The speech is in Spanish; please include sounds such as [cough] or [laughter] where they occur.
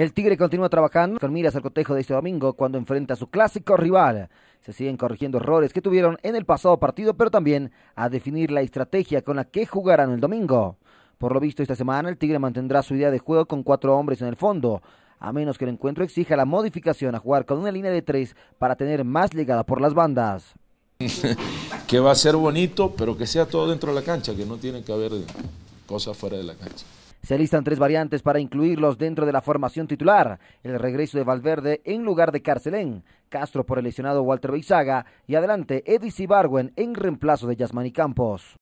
El Tigre continúa trabajando con miras al cotejo de este domingo cuando enfrenta a su clásico rival. Se siguen corrigiendo errores que tuvieron en el pasado partido, pero también a definir la estrategia con la que jugarán el domingo. Por lo visto esta semana el Tigre mantendrá su idea de juego con cuatro hombres en el fondo, a menos que el encuentro exija la modificación a jugar con una línea de tres para tener más llegada por las bandas. [laughs] que va a ser bonito, pero que sea todo dentro de la cancha, que no tiene que haber cosas fuera de la cancha. Se listan tres variantes para incluirlos dentro de la formación titular. El regreso de Valverde en lugar de Carcelén, Castro por el lesionado Walter Beizaga y adelante Eddie Cibarwen en reemplazo de Yasmani Campos.